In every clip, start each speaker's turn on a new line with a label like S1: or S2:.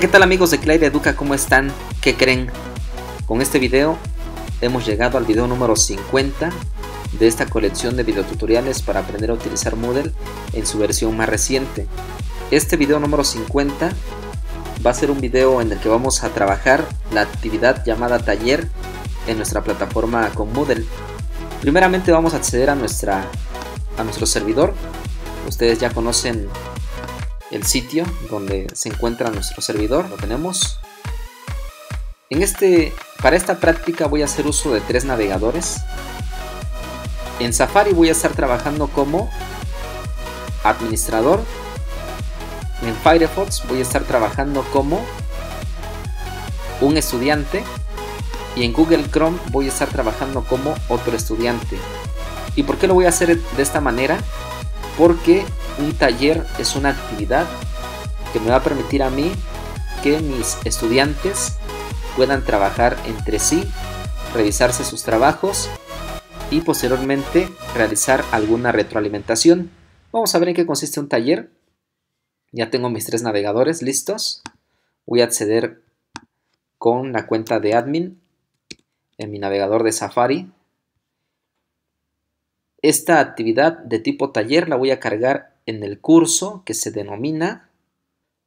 S1: ¿qué tal amigos de Clay Educa? ¿Cómo están? ¿Qué creen? Con este video hemos llegado al video número 50 de esta colección de videotutoriales para aprender a utilizar Moodle en su versión más reciente. Este video número 50 va a ser un video en el que vamos a trabajar la actividad llamada taller en nuestra plataforma con Moodle. Primeramente vamos a acceder a, nuestra, a nuestro servidor. Ustedes ya conocen el sitio donde se encuentra nuestro servidor, lo tenemos. En este, para esta práctica voy a hacer uso de tres navegadores. En Safari voy a estar trabajando como administrador. En Firefox voy a estar trabajando como un estudiante. Y en Google Chrome voy a estar trabajando como otro estudiante. ¿Y por qué lo voy a hacer de esta manera? porque un taller es una actividad que me va a permitir a mí que mis estudiantes puedan trabajar entre sí, revisarse sus trabajos y posteriormente realizar alguna retroalimentación. Vamos a ver en qué consiste un taller. Ya tengo mis tres navegadores listos. Voy a acceder con la cuenta de admin en mi navegador de Safari esta actividad de tipo taller la voy a cargar en el curso que se denomina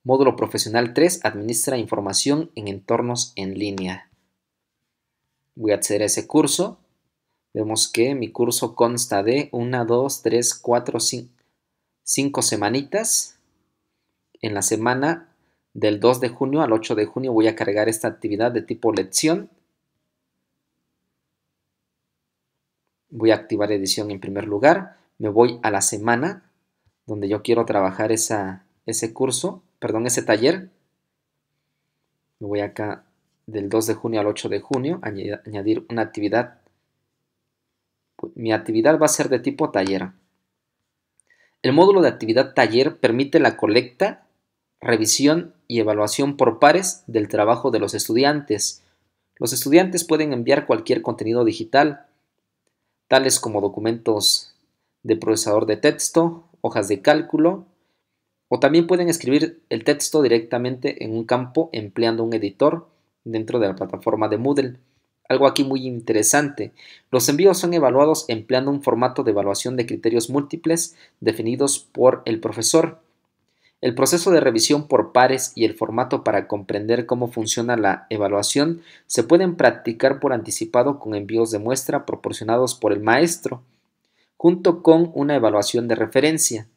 S1: Módulo Profesional 3, Administra Información en Entornos en Línea. Voy a acceder a ese curso. Vemos que mi curso consta de 1, 2, 3, 4, 5, 5 semanitas. En la semana del 2 de junio al 8 de junio voy a cargar esta actividad de tipo lección voy a activar edición en primer lugar, me voy a la semana donde yo quiero trabajar ese curso, perdón, ese taller. Me voy acá del 2 de junio al 8 de junio, añadir una actividad. Pues, mi actividad va a ser de tipo taller. El módulo de actividad taller permite la colecta, revisión y evaluación por pares del trabajo de los estudiantes. Los estudiantes pueden enviar cualquier contenido digital, tales como documentos de procesador de texto, hojas de cálculo, o también pueden escribir el texto directamente en un campo empleando un editor dentro de la plataforma de Moodle. Algo aquí muy interesante. Los envíos son evaluados empleando un formato de evaluación de criterios múltiples definidos por el profesor. El proceso de revisión por pares y el formato para comprender cómo funciona la evaluación se pueden practicar por anticipado con envíos de muestra proporcionados por el maestro, junto con una evaluación de referencia.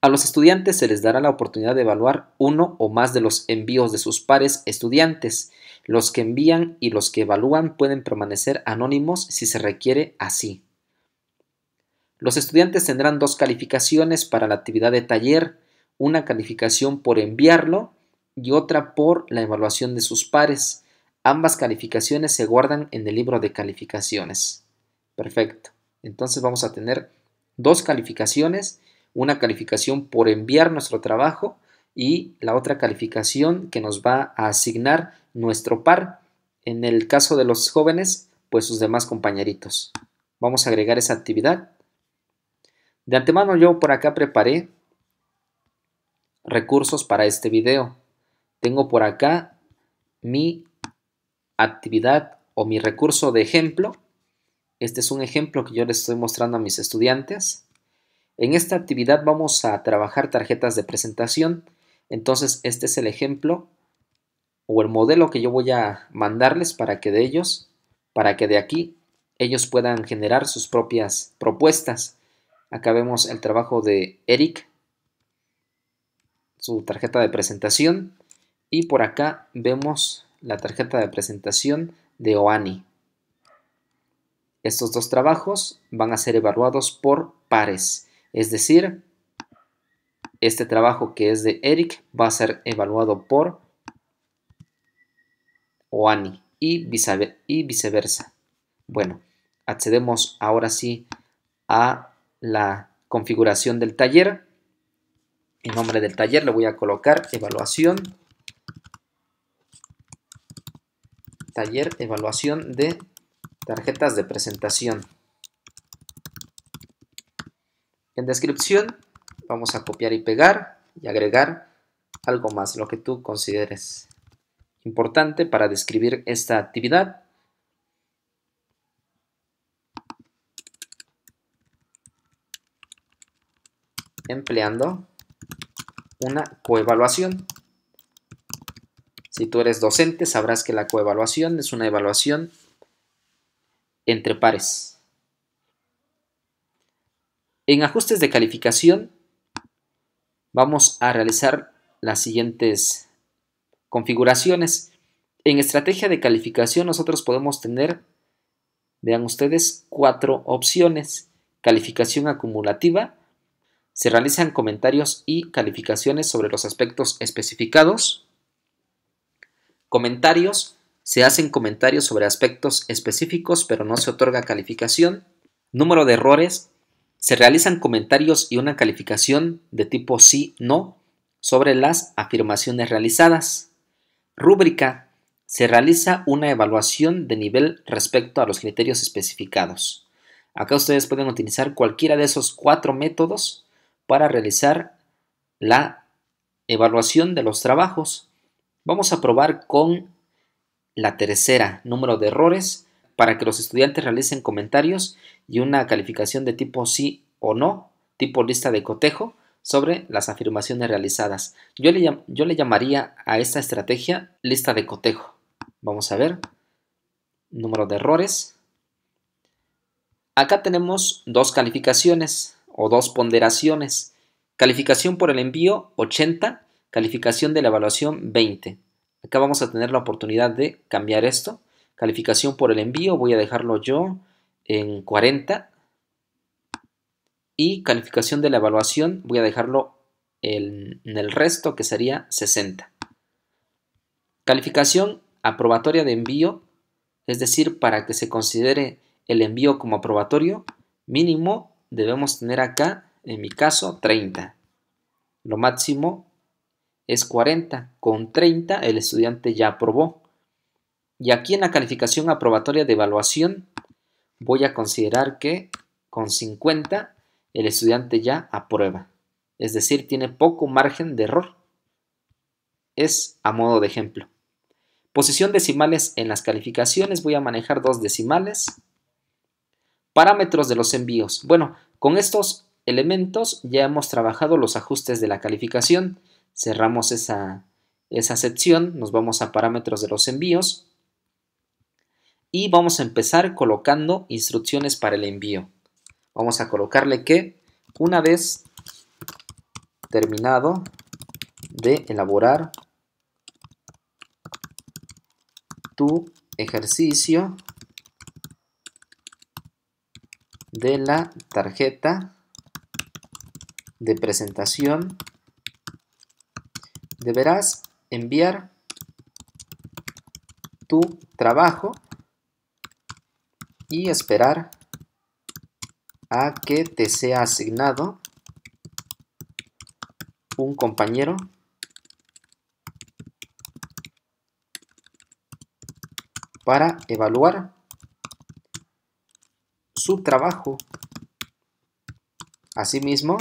S1: A los estudiantes se les dará la oportunidad de evaluar uno o más de los envíos de sus pares estudiantes. Los que envían y los que evalúan pueden permanecer anónimos si se requiere así. Los estudiantes tendrán dos calificaciones para la actividad de taller, una calificación por enviarlo y otra por la evaluación de sus pares. Ambas calificaciones se guardan en el libro de calificaciones. Perfecto. Entonces vamos a tener dos calificaciones, una calificación por enviar nuestro trabajo y la otra calificación que nos va a asignar nuestro par, en el caso de los jóvenes, pues sus demás compañeritos. Vamos a agregar esa actividad de antemano yo por acá preparé recursos para este video. Tengo por acá mi actividad o mi recurso de ejemplo. Este es un ejemplo que yo les estoy mostrando a mis estudiantes. En esta actividad vamos a trabajar tarjetas de presentación. Entonces este es el ejemplo o el modelo que yo voy a mandarles para que de ellos, para que de aquí ellos puedan generar sus propias propuestas. Acá vemos el trabajo de Eric, su tarjeta de presentación. Y por acá vemos la tarjeta de presentación de Oani. Estos dos trabajos van a ser evaluados por pares. Es decir, este trabajo que es de Eric va a ser evaluado por Oani y, viceversa. Bueno, accedemos ahora sí a la configuración del taller. El nombre del taller le voy a colocar evaluación. Taller evaluación de tarjetas de presentación. En descripción vamos a copiar y pegar y agregar algo más, lo que tú consideres importante para describir esta actividad. empleando una coevaluación. Si tú eres docente, sabrás que la coevaluación es una evaluación entre pares. En ajustes de calificación vamos a realizar las siguientes configuraciones. En estrategia de calificación nosotros podemos tener, vean ustedes, cuatro opciones. Calificación acumulativa, se realizan comentarios y calificaciones sobre los aspectos especificados. Comentarios. Se hacen comentarios sobre aspectos específicos, pero no se otorga calificación. Número de errores. Se realizan comentarios y una calificación de tipo sí, no sobre las afirmaciones realizadas. Rúbrica. Se realiza una evaluación de nivel respecto a los criterios especificados. Acá ustedes pueden utilizar cualquiera de esos cuatro métodos para realizar la evaluación de los trabajos. Vamos a probar con la tercera, número de errores, para que los estudiantes realicen comentarios y una calificación de tipo sí o no, tipo lista de cotejo, sobre las afirmaciones realizadas. Yo le, yo le llamaría a esta estrategia lista de cotejo. Vamos a ver. Número de errores. Acá tenemos dos calificaciones o dos ponderaciones. Calificación por el envío 80, calificación de la evaluación 20. Acá vamos a tener la oportunidad de cambiar esto. Calificación por el envío voy a dejarlo yo en 40. Y calificación de la evaluación voy a dejarlo en, en el resto que sería 60. Calificación aprobatoria de envío, es decir, para que se considere el envío como aprobatorio, mínimo debemos tener acá, en mi caso, 30. Lo máximo es 40. Con 30 el estudiante ya aprobó. Y aquí en la calificación aprobatoria de evaluación voy a considerar que con 50 el estudiante ya aprueba. Es decir, tiene poco margen de error. Es a modo de ejemplo. Posición decimales en las calificaciones voy a manejar dos decimales Parámetros de los envíos. Bueno, con estos elementos ya hemos trabajado los ajustes de la calificación. Cerramos esa, sección, nos vamos a parámetros de los envíos y vamos a empezar colocando instrucciones para el envío. Vamos a colocarle que una vez terminado de elaborar tu ejercicio de la tarjeta de presentación deberás enviar tu trabajo y esperar a que te sea asignado un compañero para evaluar su trabajo. Asimismo,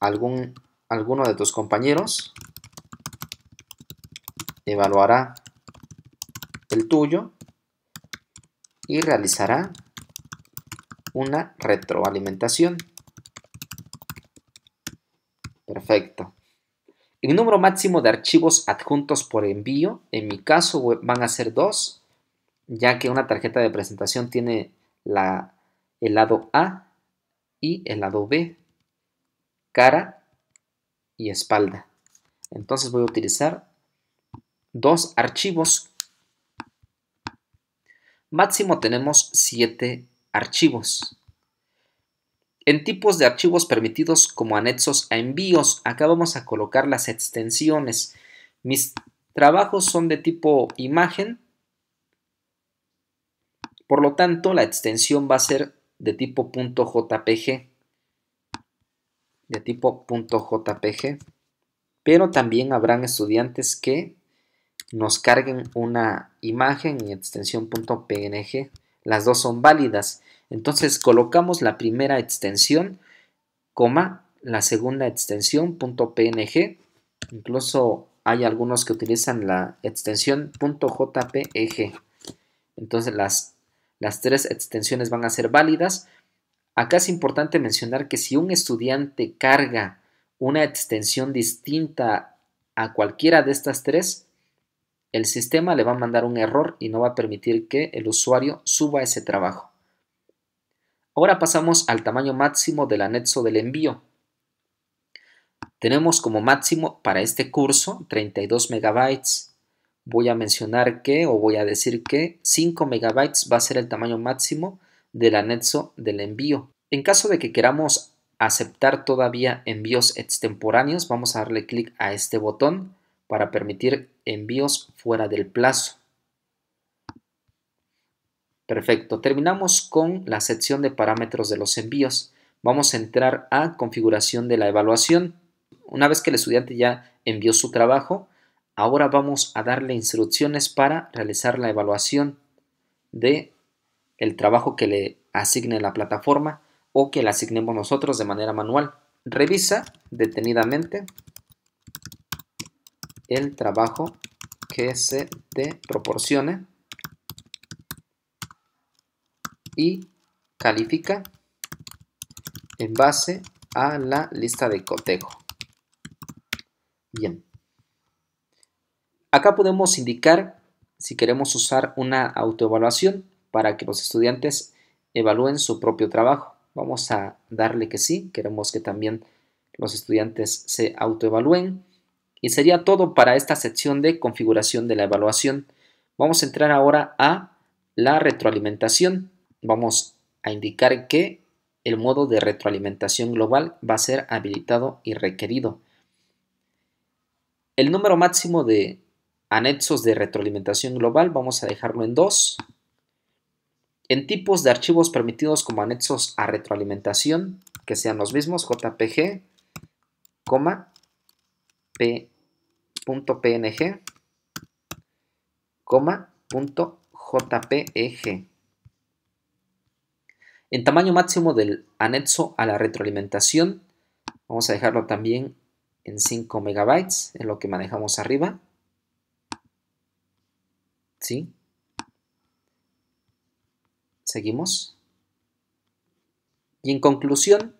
S1: algún, alguno de tus compañeros evaluará el tuyo y realizará una retroalimentación. Perfecto. El número máximo de archivos adjuntos por envío, en mi caso van a ser dos, ya que una tarjeta de presentación tiene la, el lado A y el lado B, cara y espalda. Entonces voy a utilizar dos archivos. Máximo tenemos siete archivos. En tipos de archivos permitidos como anexos a envíos, acá vamos a colocar las extensiones. Mis trabajos son de tipo imagen, por lo tanto, la extensión va a ser de tipo .jpg, de tipo .jpg, pero también habrán estudiantes que nos carguen una imagen en extensión .png, las dos son válidas. Entonces colocamos la primera extensión, la segunda extensión .png, incluso hay algunos que utilizan la extensión .jpg. Entonces las las tres extensiones van a ser válidas. Acá es importante mencionar que si un estudiante carga una extensión distinta a cualquiera de estas tres, el sistema le va a mandar un error y no va a permitir que el usuario suba ese trabajo. Ahora pasamos al tamaño máximo del anexo del envío. Tenemos como máximo para este curso 32 megabytes voy a mencionar que o voy a decir que 5 megabytes va a ser el tamaño máximo del anexo del envío. En caso de que queramos aceptar todavía envíos extemporáneos, vamos a darle clic a este botón para permitir envíos fuera del plazo. Perfecto, terminamos con la sección de parámetros de los envíos. Vamos a entrar a configuración de la evaluación. Una vez que el estudiante ya envió su trabajo, Ahora vamos a darle instrucciones para realizar la evaluación de el trabajo que le asigne la plataforma o que le asignemos nosotros de manera manual. Revisa detenidamente el trabajo que se te proporcione y califica en base a la lista de cotejo. Bien. Acá podemos indicar si queremos usar una autoevaluación para que los estudiantes evalúen su propio trabajo. Vamos a darle que sí, queremos que también los estudiantes se autoevalúen. Y sería todo para esta sección de configuración de la evaluación. Vamos a entrar ahora a la retroalimentación. Vamos a indicar que el modo de retroalimentación global va a ser habilitado y requerido. El número máximo de anexos de retroalimentación global vamos a dejarlo en dos. En tipos de archivos permitidos como anexos a retroalimentación, que sean los mismos, jpg, coma, p.png, coma, punto jpeg. En tamaño máximo del anexo a la retroalimentación, vamos a dejarlo también en 5 megabytes en lo que manejamos arriba. ¿Sí? ¿Seguimos? Y en conclusión,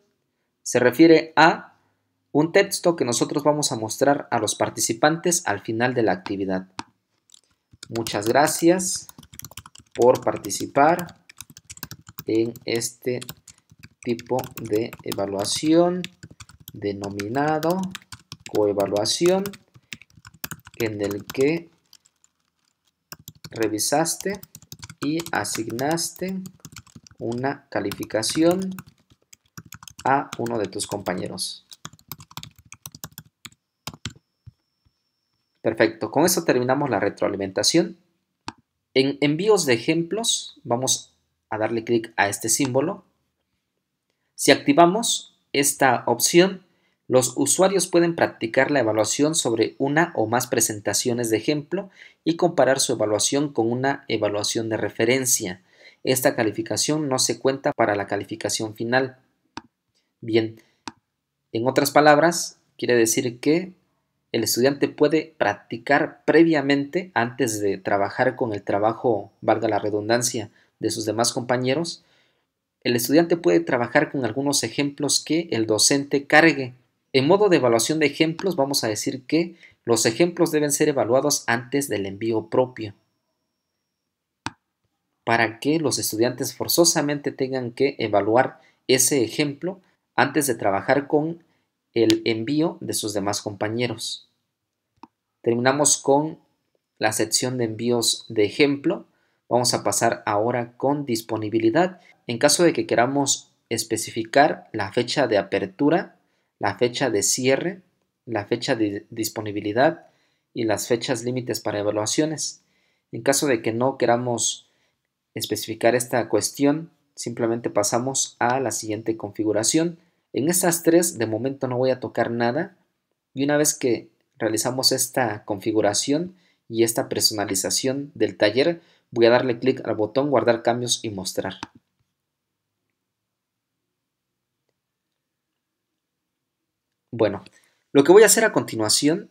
S1: se refiere a un texto que nosotros vamos a mostrar a los participantes al final de la actividad. Muchas gracias por participar en este tipo de evaluación denominado coevaluación en el que revisaste y asignaste una calificación a uno de tus compañeros. Perfecto, con eso terminamos la retroalimentación. En envíos de ejemplos vamos a darle clic a este símbolo. Si activamos esta opción, los usuarios pueden practicar la evaluación sobre una o más presentaciones de ejemplo y comparar su evaluación con una evaluación de referencia. Esta calificación no se cuenta para la calificación final. Bien, en otras palabras, quiere decir que el estudiante puede practicar previamente antes de trabajar con el trabajo, valga la redundancia, de sus demás compañeros. El estudiante puede trabajar con algunos ejemplos que el docente cargue en modo de evaluación de ejemplos, vamos a decir que los ejemplos deben ser evaluados antes del envío propio para que los estudiantes forzosamente tengan que evaluar ese ejemplo antes de trabajar con el envío de sus demás compañeros. Terminamos con la sección de envíos de ejemplo. Vamos a pasar ahora con disponibilidad. En caso de que queramos especificar la fecha de apertura la fecha de cierre, la fecha de disponibilidad y las fechas límites para evaluaciones. En caso de que no queramos especificar esta cuestión, simplemente pasamos a la siguiente configuración. En estas tres de momento no voy a tocar nada y una vez que realizamos esta configuración y esta personalización del taller, voy a darle clic al botón guardar cambios y mostrar. Bueno, lo que voy a hacer a continuación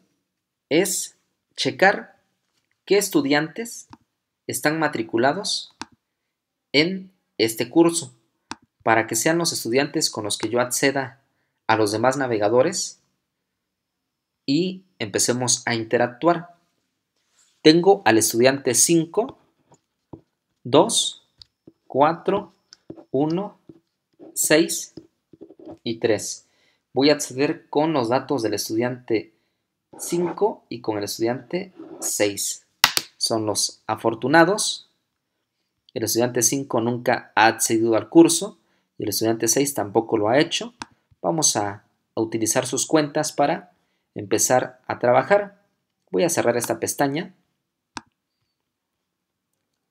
S1: es checar qué estudiantes están matriculados en este curso para que sean los estudiantes con los que yo acceda a los demás navegadores y empecemos a interactuar. Tengo al estudiante 5, 2, 4, 1, 6 y 3 voy a acceder con los datos del estudiante 5 y con el estudiante 6. Son los afortunados. El estudiante 5 nunca ha accedido al curso y el estudiante 6 tampoco lo ha hecho. Vamos a, utilizar sus cuentas para empezar a trabajar. Voy a cerrar esta pestaña.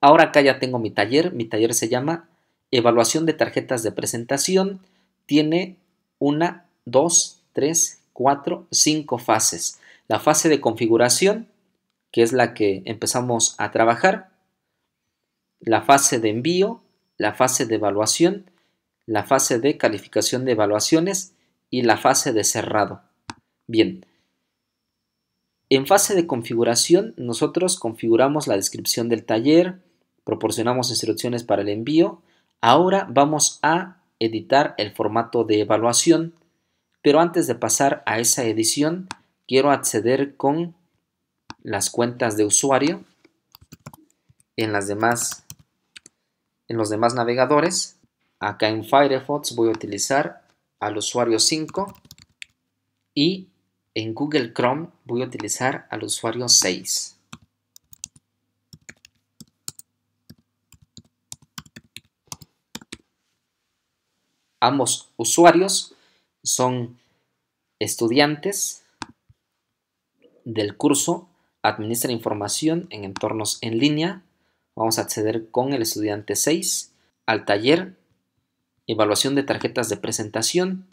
S1: Ahora acá ya tengo mi taller. Mi taller se llama Evaluación de tarjetas de presentación. Tiene una 2, 3, 4, 5 fases. La fase de configuración, que es la que empezamos a trabajar, la fase de envío, la fase de evaluación, la fase de calificación de evaluaciones y la fase de cerrado. Bien, en fase de configuración nosotros configuramos la descripción del taller, proporcionamos instrucciones para el envío. Ahora vamos a editar el formato de evaluación. Pero antes de pasar a esa edición, quiero acceder con las cuentas de usuario en los demás navegadores. Acá en Firefox voy a utilizar al usuario 5 y en Google Chrome voy a utilizar al usuario 6. Ambos usuarios son estudiantes del curso Administra información en entornos en línea. Vamos a acceder con el estudiante 6 al taller Evaluación de tarjetas de presentación.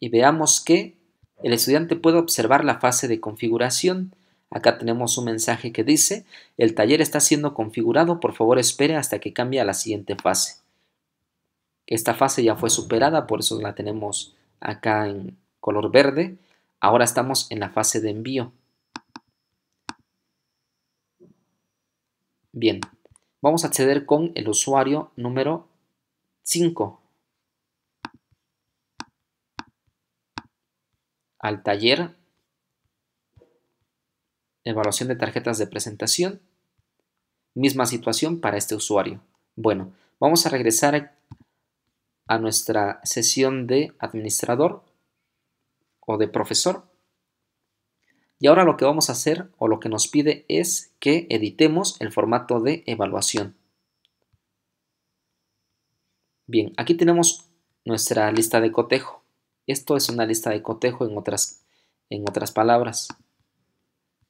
S1: Y veamos que el estudiante puede observar la fase de configuración. Acá tenemos un mensaje que dice, el taller está siendo configurado, por favor espere hasta que cambie a la siguiente fase. Esta fase ya fue superada, por eso la tenemos acá en color verde. Ahora estamos en la fase de envío. Bien, vamos a acceder con el usuario número 5 al taller evaluación de tarjetas de presentación. Misma situación para este usuario. Bueno, vamos a regresar nuestra sesión de administrador o de profesor. Y ahora lo que vamos a hacer o lo que nos pide es que editemos el formato de evaluación. Bien, aquí tenemos nuestra lista de cotejo. Esto es una lista de cotejo en otras, en otras palabras.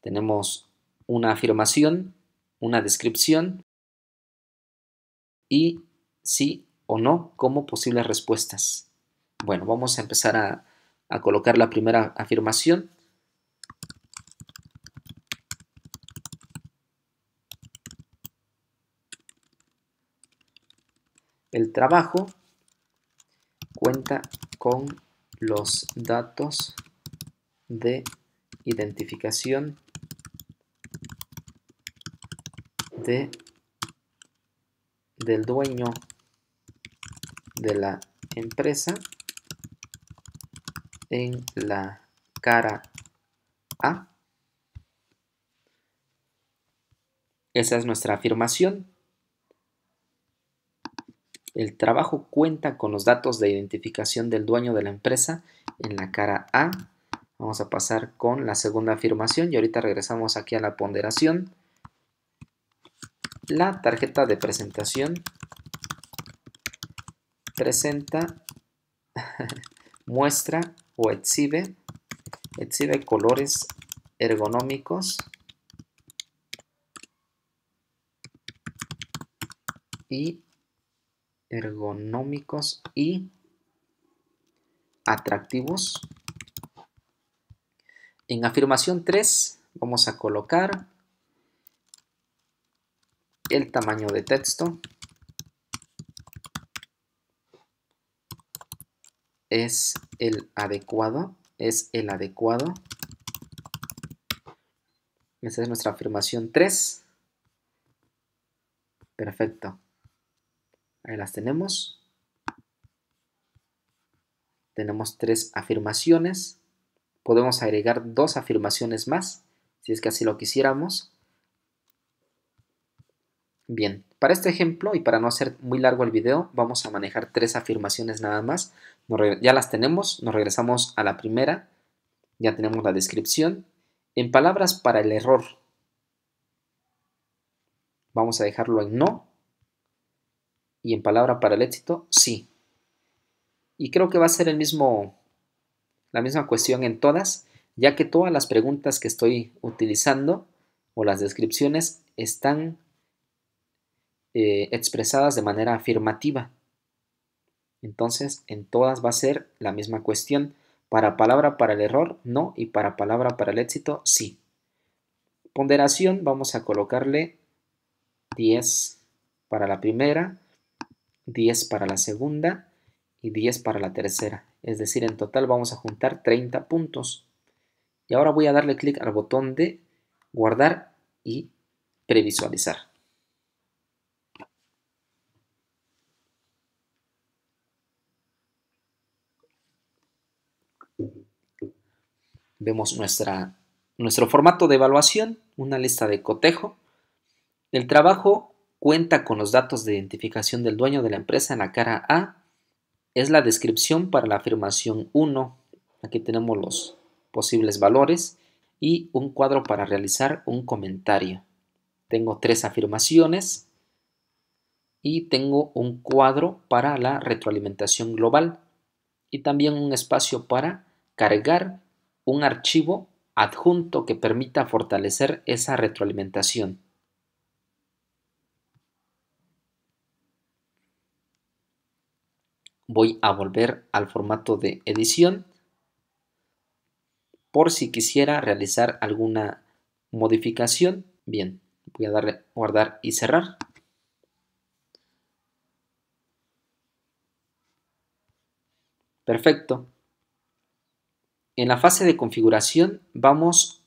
S1: Tenemos una afirmación, una descripción y si o no como posibles respuestas. Bueno, vamos a empezar a, colocar la primera afirmación. El trabajo cuenta con los datos de identificación de, del dueño de la empresa en la cara A. Esa es nuestra afirmación. El trabajo cuenta con los datos de identificación del dueño de la empresa en la cara A. Vamos a pasar con la segunda afirmación y ahorita regresamos aquí a la ponderación. La tarjeta de presentación presenta, muestra o exhibe, exhibe colores ergonómicos y ergonómicos y atractivos. En afirmación 3 vamos a colocar el tamaño de texto. es el adecuado, es el adecuado. Esa es nuestra afirmación 3. Perfecto. Ahí las tenemos. Tenemos tres afirmaciones. Podemos agregar dos afirmaciones más, si es que así lo quisiéramos. Bien, para este ejemplo y para no hacer muy largo el video, vamos a manejar tres afirmaciones nada más. ya las tenemos, nos regresamos a la primera, ya tenemos la descripción. En palabras para el error, vamos a dejarlo en no. Y en palabra para el éxito, sí. Y creo que va a ser el mismo, la misma cuestión en todas, ya que todas las preguntas que estoy utilizando o las descripciones están eh, expresadas de manera afirmativa. Entonces, en todas va a ser la misma cuestión. Para palabra para el error, no, y para palabra para el éxito, sí. Ponderación, vamos a colocarle 10 para la primera, 10 para la segunda y 10 para la tercera. Es decir, en total vamos a juntar 30 puntos. Y ahora voy a darle clic al botón de guardar y previsualizar. Vemos nuestra, nuestro formato de evaluación, una lista de cotejo. El trabajo cuenta con los datos de identificación del dueño de la empresa en la cara A. Es la descripción para la afirmación 1. Aquí tenemos los posibles valores y un cuadro para realizar un comentario. Tengo tres afirmaciones y tengo un cuadro para la retroalimentación global y también un espacio para cargar un archivo adjunto que permita fortalecer esa retroalimentación. Voy a volver al formato de edición por si quisiera realizar alguna modificación. Bien, voy a darle guardar y cerrar. Perfecto en la fase de configuración vamos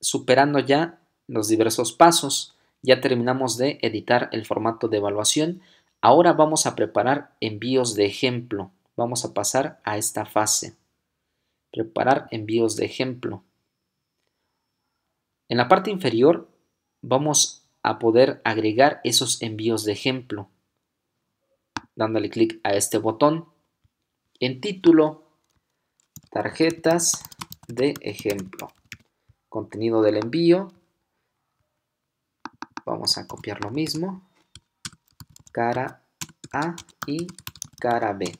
S1: superando ya los diversos pasos. Ya terminamos de editar el formato de evaluación. Ahora vamos a preparar envíos de ejemplo. Vamos a pasar a esta fase. Preparar envíos de ejemplo. En la parte inferior vamos a poder agregar esos envíos de ejemplo. Dándole clic a este botón. En título tarjetas de ejemplo. Contenido del envío. Vamos a copiar lo mismo. Cara A y cara B.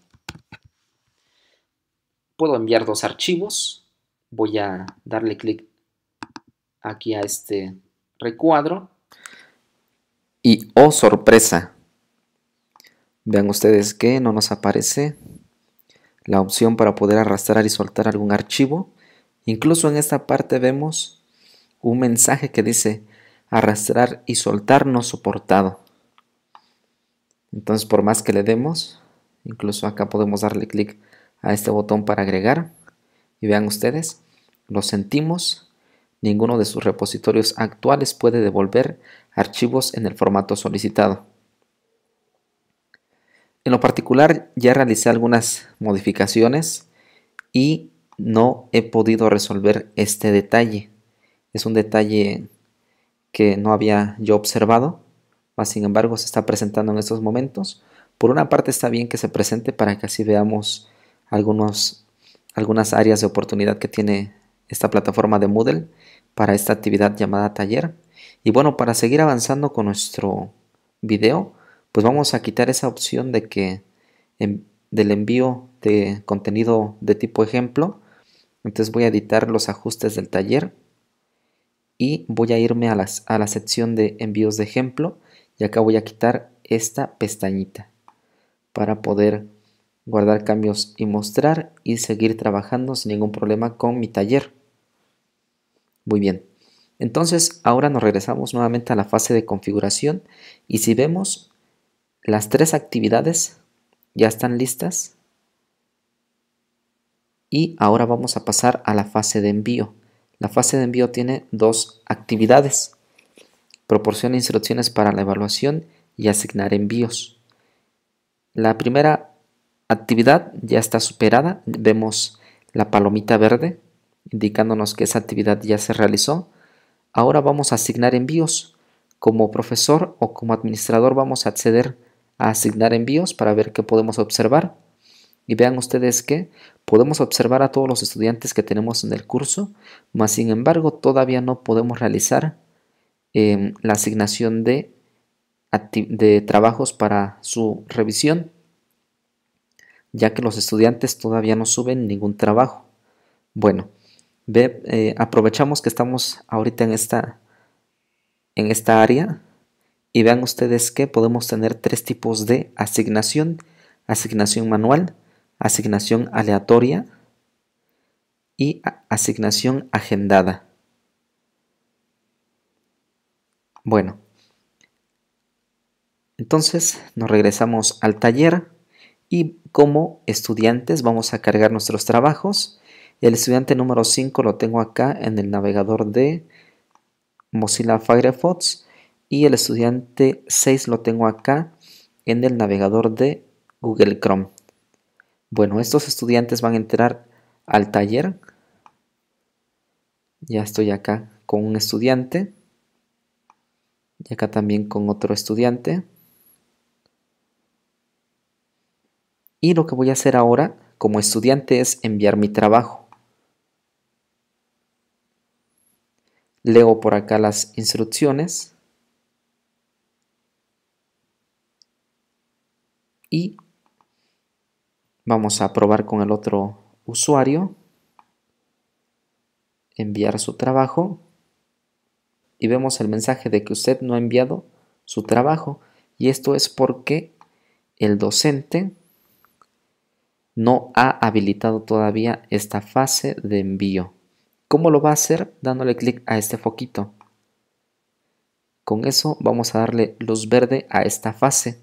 S1: Puedo enviar dos archivos. Voy a darle clic aquí a este recuadro. Y oh sorpresa. Vean ustedes que no nos aparece la opción para poder arrastrar y soltar algún archivo. Incluso en esta parte vemos un mensaje que dice arrastrar y soltar no soportado. Entonces por más que le demos, incluso acá podemos darle clic a este botón para agregar. Y vean ustedes, lo sentimos, ninguno de sus repositorios actuales puede devolver archivos en el formato solicitado. En lo particular ya realicé algunas modificaciones y no he podido resolver este detalle. Es un detalle que no había yo observado, mas sin embargo se está presentando en estos momentos. Por una parte está bien que se presente para que así veamos algunos, algunas áreas de oportunidad que tiene esta plataforma de Moodle para esta actividad llamada taller. Y bueno, para seguir avanzando con nuestro video, pues vamos a quitar esa opción de que del envío de contenido de tipo ejemplo. Entonces voy a editar los ajustes del taller y voy a irme a, las, a la sección de envíos de ejemplo y acá voy a quitar esta pestañita para poder guardar cambios y mostrar y seguir trabajando sin ningún problema con mi taller. Muy bien. Entonces ahora nos regresamos nuevamente a la fase de configuración y si vemos las tres actividades ya están listas. Y ahora vamos a pasar a la fase de envío. La fase de envío tiene dos actividades. Proporciona instrucciones para la evaluación y asignar envíos. La primera actividad ya está superada. Vemos la palomita verde indicándonos que esa actividad ya se realizó. Ahora vamos a asignar envíos. Como profesor o como administrador vamos a acceder asignar envíos para ver qué podemos observar. Y vean ustedes que podemos observar a todos los estudiantes que tenemos en el curso, más sin embargo todavía no podemos realizar em, la asignación de, de trabajos para su revisión, ya que los estudiantes todavía no suben ningún trabajo. Bueno, eh, aprovechamos que estamos ahorita en esta, en esta área y vean ustedes que podemos tener tres tipos de asignación. Asignación manual, asignación aleatoria y asignación agendada. Bueno, entonces nos regresamos al taller y como estudiantes vamos a cargar nuestros trabajos. El estudiante número 5 lo tengo acá en el navegador de Mozilla Firefox y el estudiante 6 lo tengo acá en el navegador de Google Chrome. Bueno, estos estudiantes van a entrar al taller. Ya estoy acá con un estudiante. Y acá también con otro estudiante. Y lo que voy a hacer ahora como estudiante es enviar mi trabajo. Leo por acá las instrucciones. y vamos a probar con el otro usuario, enviar su trabajo y vemos el mensaje de que usted no ha enviado su trabajo y esto es porque el docente no ha habilitado todavía esta fase de envío. ¿Cómo lo va a hacer? Dándole clic a este foquito. Con eso vamos a darle luz verde a esta fase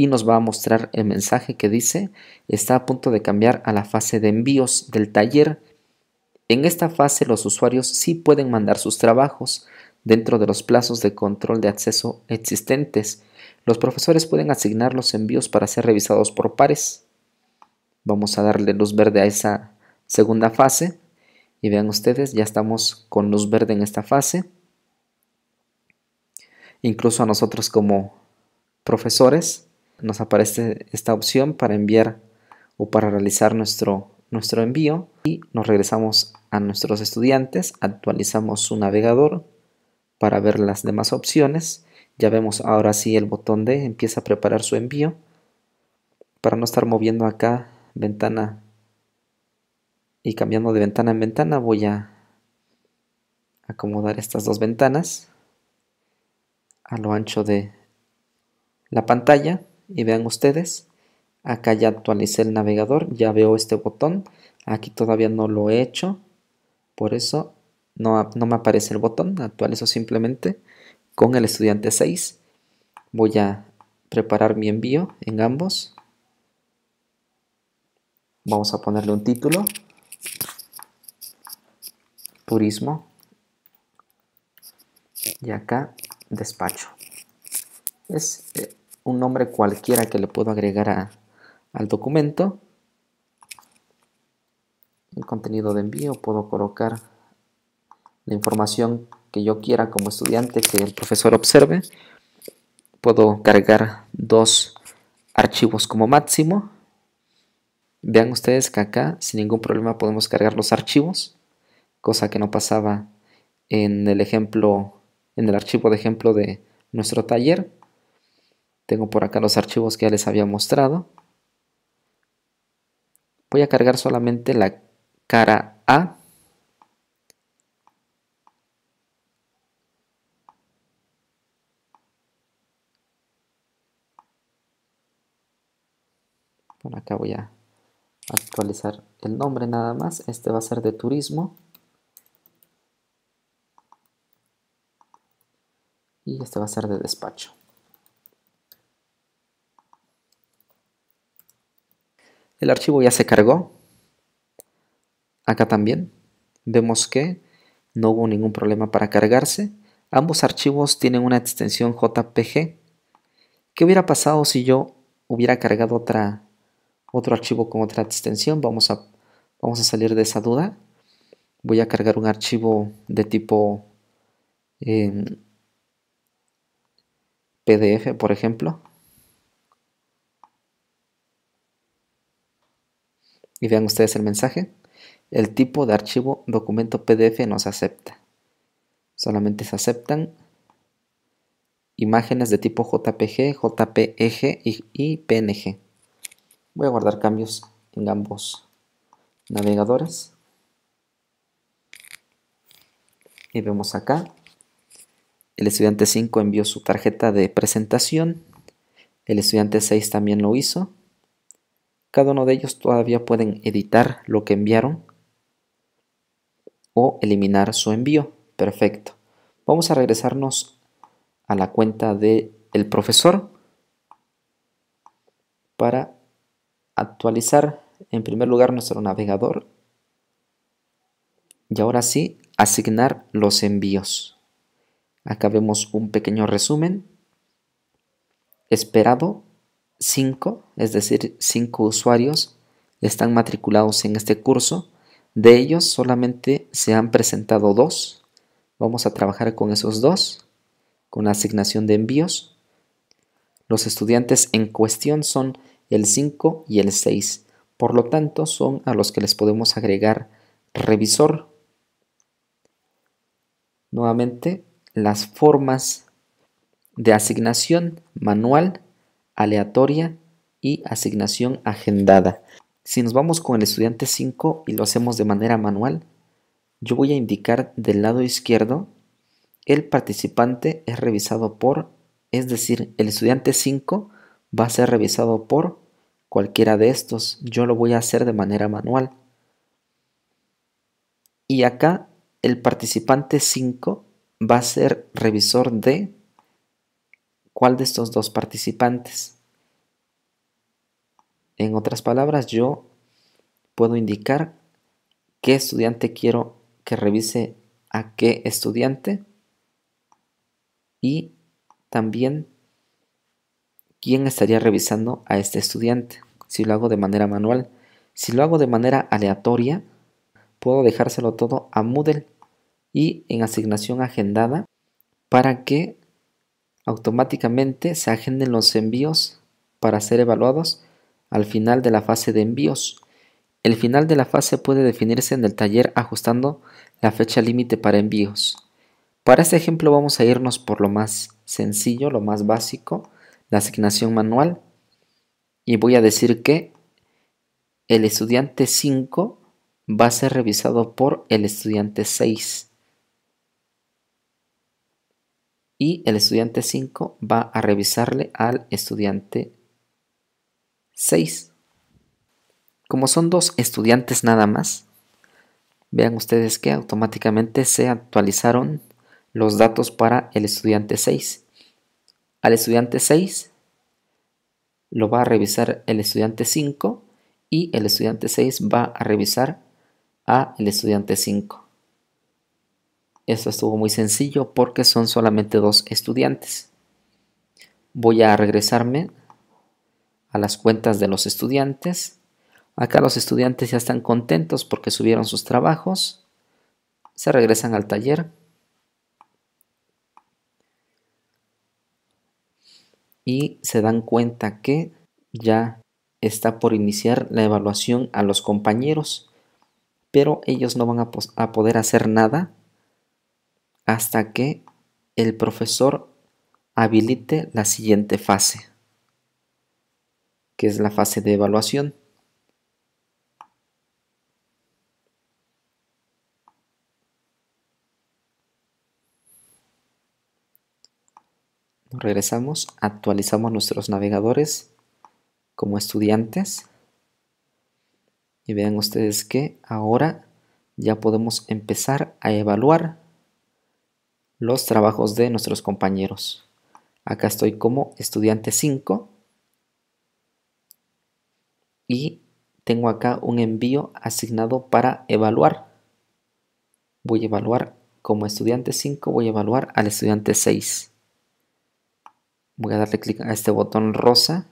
S1: y nos va a mostrar el mensaje que dice está a punto de cambiar a la fase de envíos del taller. En esta fase los usuarios sí pueden mandar sus trabajos dentro de los plazos de control de acceso existentes. Los profesores pueden asignar los envíos para ser revisados por pares. Vamos a darle luz verde a esa segunda fase. Y vean ustedes, ya estamos con luz verde en esta fase. Incluso a nosotros como profesores nos aparece esta opción para enviar o para realizar nuestro, nuestro envío y nos regresamos a nuestros estudiantes, actualizamos su navegador para ver las demás opciones. Ya vemos ahora sí el botón de empieza a preparar su envío para no estar moviendo acá ventana y cambiando de ventana en ventana voy a acomodar estas dos ventanas a lo ancho de la pantalla y vean ustedes, acá ya actualicé el navegador, ya veo este botón, aquí todavía no lo he hecho, por eso no, me aparece el botón, actualizo simplemente con el estudiante 6, voy a preparar mi envío en ambos, vamos a ponerle un título, turismo, y acá despacho. Es eh, un nombre cualquiera que le puedo agregar al documento. El contenido de envío, puedo colocar la información que yo quiera como estudiante que el profesor observe. Puedo cargar dos archivos como máximo. Vean ustedes que acá sin ningún problema podemos cargar los archivos, cosa que no pasaba en el ejemplo, en el archivo de ejemplo de nuestro taller. Tengo por acá los archivos que ya les había mostrado. Voy a cargar solamente la cara A. Por acá voy a actualizar el nombre nada más. Este va a ser de turismo. Y este va a ser de despacho. El archivo ya se cargó. Acá también vemos que no hubo ningún problema para cargarse. Ambos archivos tienen una extensión JPG. ¿Qué hubiera pasado si yo hubiera cargado otra, otro archivo con otra extensión? Vamos a, vamos a salir de esa duda. Voy a cargar un archivo de tipo eh, PDF, por ejemplo. Y vean ustedes el mensaje. El tipo de archivo documento PDF no se acepta. Solamente se aceptan imágenes de tipo JPG, JPEG y, PNG. Voy a guardar cambios en ambos navegadores. Y vemos acá, el estudiante 5 envió su tarjeta de presentación, el estudiante 6 también lo hizo, cada uno de ellos todavía pueden editar lo que enviaron o eliminar su envío. Perfecto. Vamos a regresarnos a la cuenta del el profesor para actualizar en primer lugar nuestro navegador y ahora sí asignar los envíos. Acá vemos un pequeño resumen esperado 5, es decir, 5 usuarios están matriculados en este curso. De ellos solamente se han presentado dos. Vamos a trabajar con esos dos, con la asignación de envíos. Los estudiantes en cuestión son el 5 y el 6. Por lo tanto, son a los que les podemos agregar revisor. Nuevamente, las formas de asignación manual aleatoria y asignación agendada. Si nos vamos con el estudiante 5 y lo hacemos de manera manual, yo voy a indicar del lado izquierdo el participante es revisado por, es decir, el estudiante 5 va a ser revisado por cualquiera de estos. Yo lo voy a hacer de manera manual. Y acá el participante 5 va a ser revisor de cuál de estos dos participantes. En otras palabras, yo puedo indicar qué estudiante quiero que revise a qué estudiante y también quién estaría revisando a este estudiante, si lo hago de manera manual. Si lo hago de manera aleatoria, puedo dejárselo todo a Moodle y en asignación agendada para que automáticamente se agenden los envíos para ser evaluados al final de la fase de envíos. El final de la fase puede definirse en el taller ajustando la fecha límite para envíos. Para este ejemplo vamos a irnos por lo más sencillo, lo más básico, la asignación manual. Y voy a decir que el estudiante 5 va a ser revisado por el estudiante 6. y el estudiante 5 va a revisarle al estudiante 6. Como son dos estudiantes nada más, vean ustedes que automáticamente se actualizaron los datos para el estudiante 6. Al estudiante 6 lo va a revisar el estudiante 5 y el estudiante 6 va a revisar al estudiante 5. Esto estuvo muy sencillo porque son solamente dos estudiantes. Voy a regresarme a las cuentas de los estudiantes. Acá los estudiantes ya están contentos porque subieron sus trabajos. Se regresan al taller. Y se dan cuenta que ya está por iniciar la evaluación a los compañeros. Pero ellos no van a, a poder hacer nada hasta que el profesor habilite la siguiente fase, que es la fase de evaluación. Regresamos, actualizamos nuestros navegadores como estudiantes y vean ustedes que ahora ya podemos empezar a evaluar los trabajos de nuestros compañeros. Acá estoy como estudiante 5 y tengo acá un envío asignado para evaluar. Voy a evaluar como estudiante 5, voy a evaluar al estudiante 6. Voy a darle clic a este botón rosa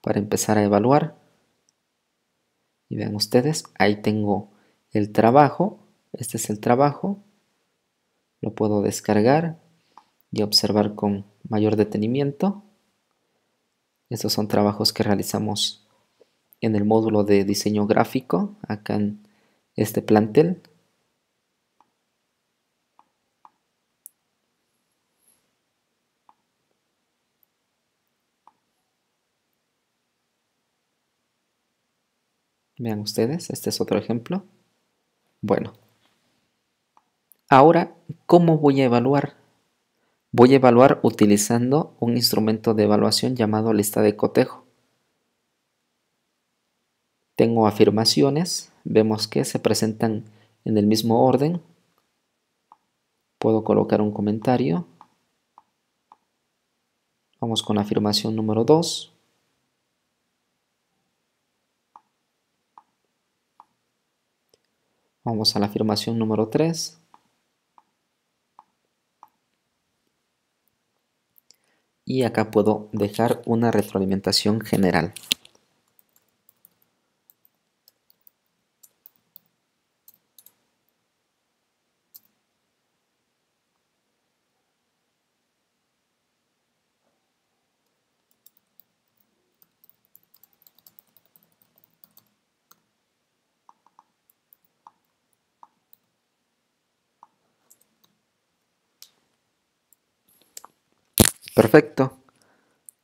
S1: para empezar a evaluar. Y vean ustedes, ahí tengo el trabajo. Este es el trabajo lo puedo descargar y observar con mayor detenimiento. Estos son trabajos que realizamos en el módulo de diseño gráfico, acá en este plantel. Vean ustedes, este es otro ejemplo. Bueno, Ahora, ¿cómo voy a evaluar? Voy a evaluar utilizando un instrumento de evaluación llamado lista de cotejo. Tengo afirmaciones, vemos que se presentan en el mismo orden. Puedo colocar un comentario. Vamos con la afirmación número 2. Vamos a la afirmación número 3. y acá puedo dejar una retroalimentación general Perfecto.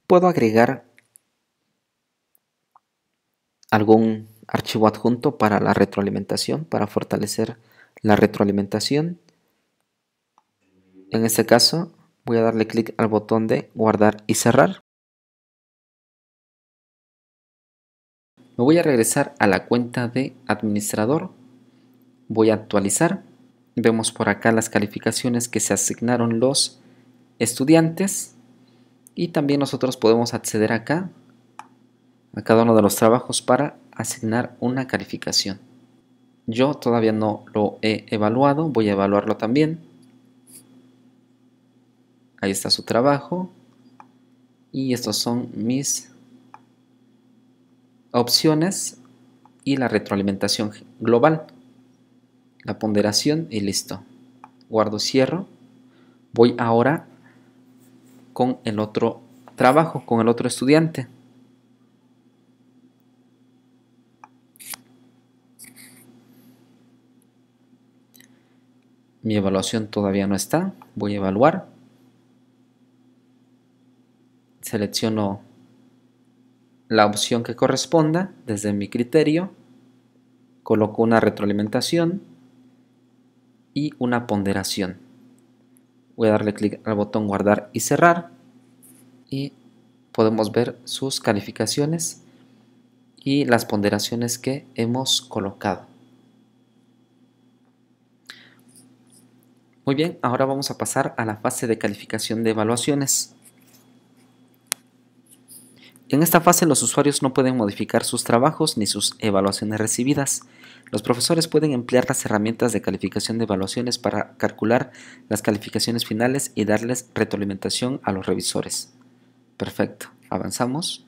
S1: Puedo agregar algún archivo adjunto para la retroalimentación, para fortalecer la retroalimentación. En este caso voy a darle clic al botón de guardar y cerrar. Me voy a regresar a la cuenta de administrador. Voy a actualizar. Vemos por acá las calificaciones que se asignaron los estudiantes. Y también nosotros podemos acceder acá a cada uno de los trabajos para asignar una calificación. Yo todavía no lo he evaluado, voy a evaluarlo también. Ahí está su trabajo. Y estos son mis opciones y la retroalimentación global. La ponderación y listo. Guardo, cierro. Voy ahora con el otro trabajo, con el otro estudiante. Mi evaluación todavía no está, voy a evaluar. Selecciono la opción que corresponda desde mi criterio, coloco una retroalimentación y una ponderación voy a darle clic al botón guardar y cerrar y podemos ver sus calificaciones y las ponderaciones que hemos colocado. Muy bien, ahora vamos a pasar a la fase de calificación de evaluaciones. En esta fase los usuarios no pueden modificar sus trabajos ni sus evaluaciones recibidas. Los profesores pueden emplear las herramientas de calificación de evaluaciones para calcular las calificaciones finales y darles retroalimentación a los revisores. Perfecto, avanzamos.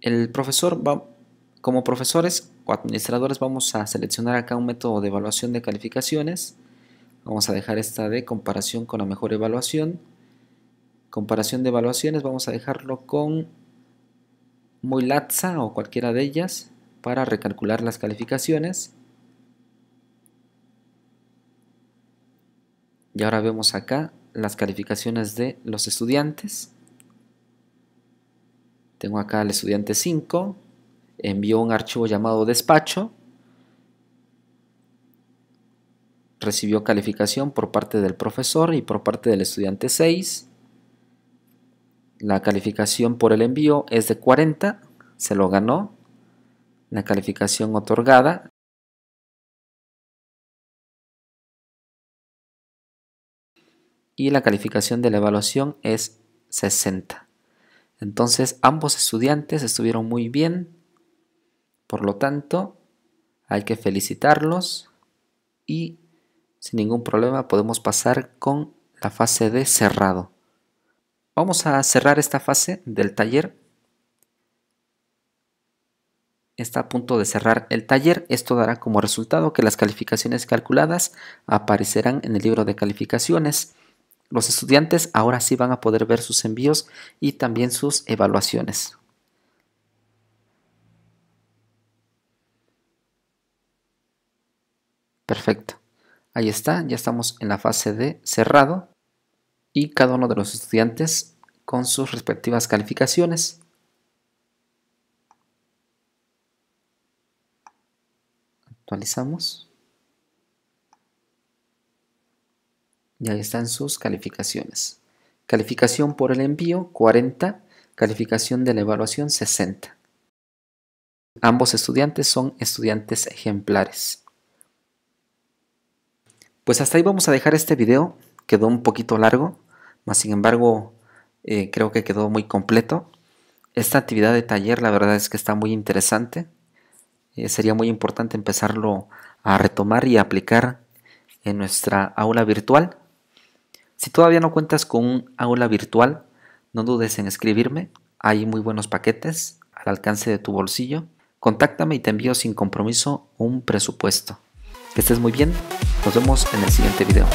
S1: El profesor va, como profesores o administradores vamos a seleccionar acá un método de evaluación de calificaciones. Vamos a dejar esta de comparación con la mejor evaluación. Comparación de evaluaciones vamos a dejarlo con muy o cualquiera de ellas para recalcular las calificaciones. Y ahora vemos acá las calificaciones de los estudiantes. Tengo acá al estudiante 5, envió un archivo llamado despacho, recibió calificación por parte del profesor y por parte del estudiante 6, la calificación por el envío es de 40, se lo ganó. La calificación otorgada y la calificación de la evaluación es 60. Entonces ambos estudiantes estuvieron muy bien, por lo tanto hay que felicitarlos y sin ningún problema podemos pasar con la fase de cerrado. Vamos a cerrar esta fase del taller. Está a punto de cerrar el taller. Esto dará como resultado que las calificaciones calculadas aparecerán en el libro de calificaciones. Los estudiantes ahora sí van a poder ver sus envíos y también sus evaluaciones. Perfecto. Ahí está, ya estamos en la fase de cerrado y cada uno de los estudiantes con sus respectivas calificaciones. Actualizamos. Y ahí están sus calificaciones. Calificación por el envío 40, calificación de la evaluación 60. Ambos estudiantes son estudiantes ejemplares. Pues hasta ahí vamos a dejar este video. Quedó un poquito largo, mas sin embargo eh, creo que quedó muy completo. Esta actividad de taller la verdad es que está muy interesante. Eh, sería muy importante empezarlo a retomar y aplicar en nuestra aula virtual. Si todavía no cuentas con un aula virtual, no dudes en escribirme. Hay muy buenos paquetes al alcance de tu bolsillo. Contáctame y te envío sin compromiso un presupuesto. Que estés muy bien. Nos vemos en el siguiente video.